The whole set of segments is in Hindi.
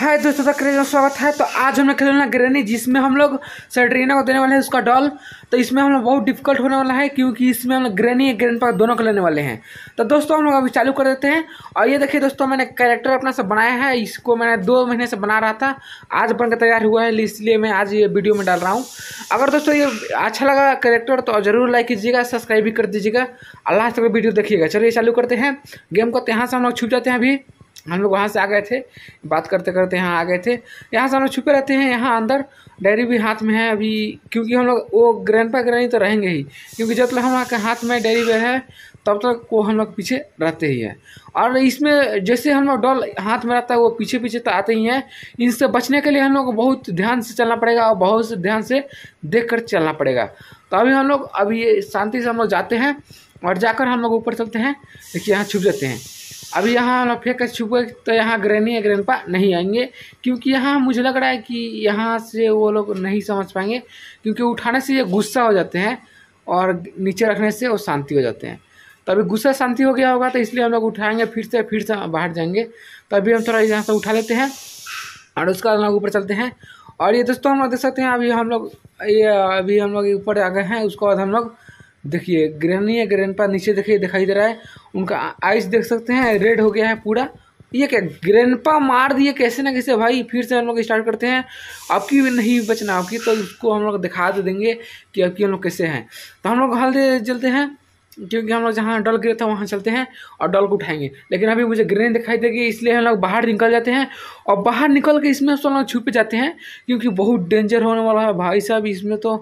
है दोस्तों तो का क्रेज स्वागत है तो आज हमने खेलना ग्रेनी जिसमें हम लोग सेटरीना को देने वाले हैं उसका डॉल तो इसमें हम लोग बहुत डिफिकल्ट होने वाला है क्योंकि इसमें हम लोग ग्रेनी या पर दोनों को लेने वाले हैं तो दोस्तों हम लोग अभी चालू कर देते हैं और ये देखिए दोस्तों मैंने कैरेक्टर अपना से बनाया है इसको मैंने दो महीने से बना रहा था आज बनकर तैयार हुआ है इसलिए मैं आज ये वीडियो में डाल रहा हूँ अगर दोस्तों ये अच्छा लगा कैरेक्टर तो जरूर लाइक कीजिएगा सब्सक्राइब भी कर दीजिएगा अल्लाह तक वीडियो देखिएगा चलिए चालू करते हैं गेम को तो यहाँ से हम लोग छुप जाते हैं अभी हम लोग वहाँ से आ गए थे बात करते करते यहाँ आ गए थे यहाँ से हम लोग छुपे रहते हैं यहाँ अंदर डायरी भी हाथ में है अभी क्योंकि हम लोग वो ग्रैंड पा ग्रैनी तो रहेंगे ही क्योंकि जब तक हमारे हाथ में डायरी वे है तब तक वो हम लोग पीछे रहते ही हैं और इसमें जैसे हम लोग डॉल हाथ में रहता है वो पीछे पीछे तो आते ही हैं इनसे बचने के लिए हम लोग को बहुत ध्यान से चलना पड़ेगा और बहुत से ध्यान से देख कर चलना पड़ेगा तो अभी हम लोग अभी शांति से हम लोग जाते हैं और जाकर हम लोग ऊपर चलते हैं देखिए यहाँ छुप जाते हैं अभी यहाँ हम लोग फेंक कर छुपे तो यहाँ ग्रैनी या ग्रैंडपा नहीं आएंगे क्योंकि यहाँ मुझे लग रहा है कि यहाँ से वो लोग नहीं समझ पाएंगे क्योंकि उठाने से ये गुस्सा हो जाते हैं और नीचे रखने से वो शांति हो जाते हैं तो अभी गुस्सा शांति हो गया होगा तो इसलिए हम लोग उठाएंगे फिर से फिर से बाहर जाएंगे तो अभी हम थोड़ा यहाँ से उठा लेते हैं और उसका हम लोग ऊपर चलते हैं और ये दोस्तों हम लोग देख सकते हैं अभी हम लोग ये अभी हम लोग ऊपर आ गए हैं उसके बाद हम लोग देखिए ग्रहणी या ग्रहणपा नीचे देखिए दिखाई दे रहा है उनका आइस देख सकते हैं रेड हो गया है पूरा ये क्या ग्रैंडपा मार दिए कैसे ना कैसे भाई फिर से हम लोग स्टार्ट करते हैं आपकी भी नहीं बचना आपकी तो उसको हम लोग दिखा दे तो देंगे कि आपकी हम लोग कैसे हैं तो हम लोग हल्दे जलते हैं क्योंकि हम लोग जहाँ डल गिरे था वहाँ चलते हैं और डल को उठाएंगे लेकिन अभी मुझे ग्रेन दिखाई देगी इसलिए हम लोग बाहर निकल जाते हैं और बाहर निकल के इसमें हम लोग छुप जाते हैं क्योंकि बहुत डेंजर होने वाला है भाई साहब इसमें तो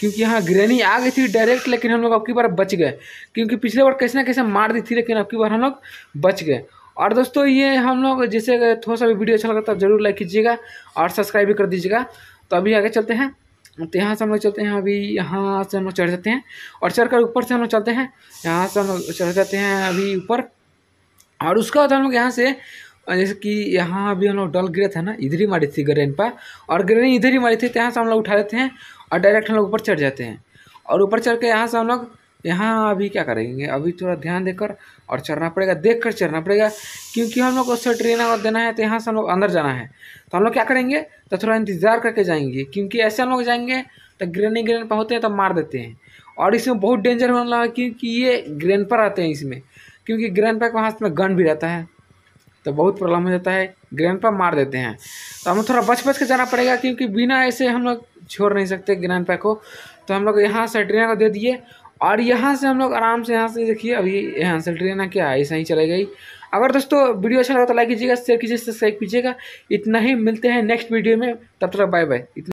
क्योंकि यहाँ ग्रेनी आ गई थी डायरेक्ट लेकिन हम लोग अब की बार बच गए क्योंकि पिछले बार कैसे ना कैसे मार दी थी लेकिन अब की बार हम लोग बच गए और दोस्तों ये हम लोग जैसे थोड़ा सा भी वीडियो अच्छा लगा तो जरूर लाइक कीजिएगा और सब्सक्राइब भी कर दीजिएगा तो अभी आगे चलते हैं तो यहाँ से हम लोग चलते हैं अभी यहाँ से हम लोग चढ़ जाते हैं और चढ़ कर ऊपर से हम लोग चलते हैं यहाँ से हम लोग चढ़ जाते हैं अभी ऊपर और उसके बाद हम लोग यहाँ से जैसे कि यहाँ अभी हम लोग डल गिरे थे ना इधर ही मारी थी ग्रेन पर और ग्रेन इधर ही मारी थी तो यहाँ से हम लोग उठा लेते हैं और डायरेक्ट हम लोग ऊपर चढ़ जाते हैं और ऊपर चढ़ के यहाँ से हम लोग यहाँ अभी क्या करेंगे अभी थोड़ा ध्यान देकर और चढ़ना पड़ेगा देख कर चढ़ना पड़ेगा क्योंकि हम लोग उससे ट्रेन अगर देना है तो यहाँ से हम लोग अंदर जाना है तो हम लोग क्या करेंगे तो थोड़ा इंतज़ार करके जाएंगे क्योंकि ऐसे हम लोग जाएंगे तो ग्रेन ही ग्रेन पर होते हैं तो मार देते हैं और इसमें बहुत डेंजर होने लगा क्योंकि ये ग्रेन पर आते हैं इसमें क्योंकि ग्रेन पर के हाथ में गन भी रहता है तो बहुत प्रॉब्लम हो जाता है ग्रैंड पा मार देते हैं तो हमें थोड़ा बच बच के जाना पड़ेगा क्योंकि बिना ऐसे हम लोग छोड़ नहीं सकते ग्रैंड पा को तो हम लोग यहाँ ट्रेना को दे दिए और यहाँ से हम लोग आराम से यहाँ से देखिए अभी यहाँ ट्रेना क्या है ऐसा ही चले गई अगर दोस्तों वीडियो अच्छा लगा तो लाइक कीजिएगा शेयर कीजिए सब्सक्राइब कीजिएगा इतना ही मिलते हैं नेक्स्ट वीडियो में तब तक बाय बाय